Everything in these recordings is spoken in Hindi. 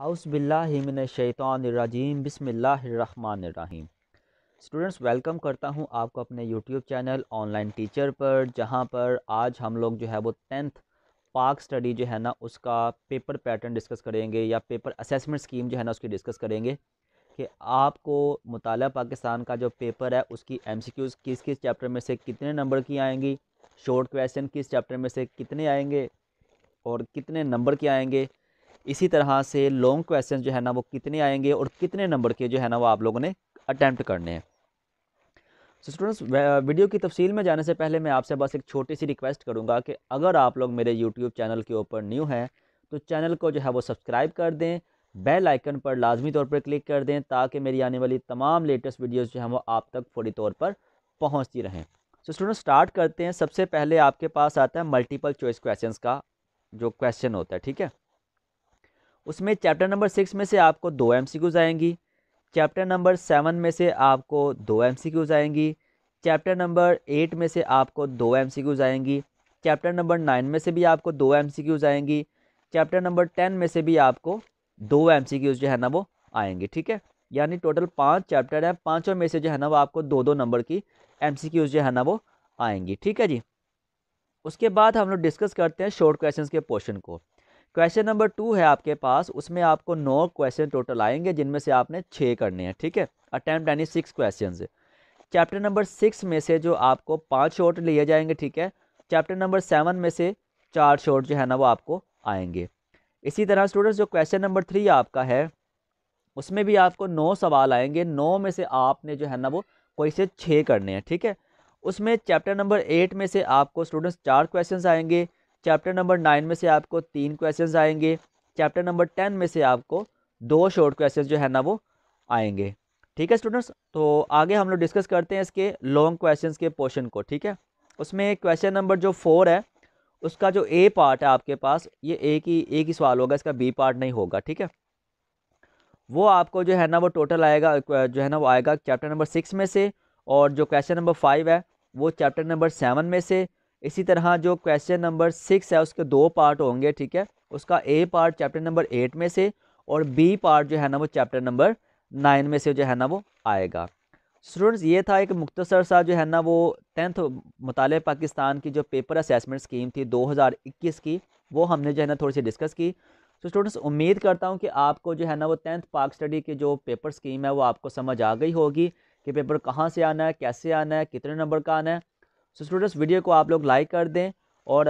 हाउसबिल्लाशैतरजीम बिसमीम स्टूडेंट्स वेलकम करता हूं आपको अपने यूट्यूब चैनल ऑनलाइन टीचर पर जहां पर आज हम लोग जो है वो टेंथ पार्क स्टडी जो है ना उसका पेपर पैटर्न डिस्कस करेंगे या पेपर असेसमेंट स्कीम जो है ना उसकी डिस्कस करेंगे कि आपको मुताल पाकिस्तान का जो पेपर है उसकी एम सी क्यूज़ किस किस चैप्टर में से कितने नंबर की आएँगी शॉर्ट क्वेश्चन किस चैप्टर में से कितने आएँगे और कितने नंबर के आएँगे इसी तरह से लॉन्ग क्वेश्चन जो है ना वो कितने आएंगे और कितने नंबर के जो है ना वो आप लोगों ने अटैम्प्ट करने हैं सो so स्टूडेंट्स वीडियो की तफसील में जाने से पहले मैं आपसे बस एक छोटी सी रिक्वेस्ट करूँगा कि अगर आप लोग मेरे यूट्यूब चैनल के ऊपर न्यू हैं तो चैनल को जो है वो सब्सक्राइब कर दें बेल आइकन पर लाजमी तौर पर क्लिक कर दें ताकि मेरी आने वाली तमाम लेटेस्ट वीडियोज़ जो हैं वो आप तक फौरी तौर पर पहुँचती रहें सो so स्टूडेंट स्टार्ट करते हैं सबसे पहले आपके पास आता है मल्टीपल चॉइस क्वेश्चन का जो क्वेश्चन होता है ठीक है उसमें चैप्टर नंबर सिक्स में से आपको दो एम आएंगी चैप्टर नंबर सेवन में से आपको दो एम आएंगी चैप्टर नंबर एट में से आपको दो एम आएंगी चैप्टर नंबर नाइन में से भी आपको दो एम आएंगी चैप्टर नंबर टेन में से भी आपको दो एम जो है ना वो आएंगे ठीक है यानी टोटल पाँच चैप्टर हैं पाँचों में से जो है ना वो आपको दो दो नंबर की एम जो है ना वो आएंगी ठीक है जी उसके बाद हम लोग डिस्कस करते हैं शॉर्ट क्वेश्चंस के पोर्शन को क्वेश्चन नंबर टू है आपके पास उसमें आपको नौ क्वेश्चन टोटल आएंगे जिनमें से आपने छः करने हैं ठीक है अटैम्प्ट यानी six question chapter number six में से जो आपको पाँच शॉट लिए जाएंगे ठीक है चैप्टर नंबर सेवन में से चार शॉट जो है ना वो आपको आएंगे इसी तरह स्टूडेंट्स जो क्वेश्चन नंबर थ्री आपका है उसमें भी आपको नौ सवाल आएंगे नौ में से आपने जो है ना वो कोई से छः करने हैं ठीक है उसमें चैप्टर नंबर एट में से आपको स्टूडेंट्स चार क्वेश्चंस आएंगे चैप्टर नंबर नाइन में से आपको तीन क्वेश्चन आएंगे चैप्टर नंबर टेन में से आपको दो शॉर्ट क्वेश्चन जो है ना वो आएंगे ठीक है स्टूडेंट्स तो आगे हम लोग डिस्कस करते हैं इसके लॉन्ग क्वेश्चंस के पोर्शन को ठीक है उसमें क्वेश्चन नंबर जो फोर है उसका जो ए पार्ट है आपके पास ये एक ही एक ही सवाल होगा इसका बी पार्ट नहीं होगा ठीक है वो आपको जो है ना वो टोटल आएगा जो है ना वो आएगा चैप्टर नंबर सिक्स में से और जो क्वेश्चन नंबर फाइव है वो चैप्टर नंबर सेवन में से इसी तरह जो क्वेश्चन नंबर सिक्स है उसके दो पार्ट होंगे ठीक है उसका A part chapter number eight में से और बी पार्ट जो है ना वो चैप्टर नंबर नाइन में से जो है ना वो आएगा स्टूडेंट्स ये था एक मुख्तसर सा जो है ना वो टेंथ मताल पाकिस्तान की जो पेपर असेसमेंट स्कीम थी 2021 की वो हमने जो है ना थोड़ी सी डिस्कस की तो स्टूडेंट्स उम्मीद करता हूँ कि आपको जो है ना वो टेंथ पाक स्टडी की जो पेपर स्कीम है वो आपको समझ आ गई होगी कि पेपर कहाँ से आना है कैसे आना है कितने नंबर का आना है सो स्टूडेंट्स वीडियो को आप लोग लाइक कर दें और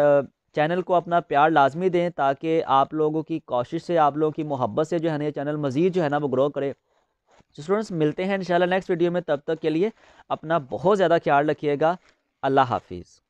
चैनल को अपना प्यार लाजमी दें ताकि आप लोगों की कोशिश से आप लोगों की मोहब्बत से जो है ना ये चैनल मज़ीद जो है ना वो ग्रो करे सो स्टूडेंट्स मिलते हैं इंशाल्लाह नेक्स्ट वीडियो में तब तक के लिए अपना बहुत ज़्यादा ख्याल रखिएगा अल्लाह हाफिज़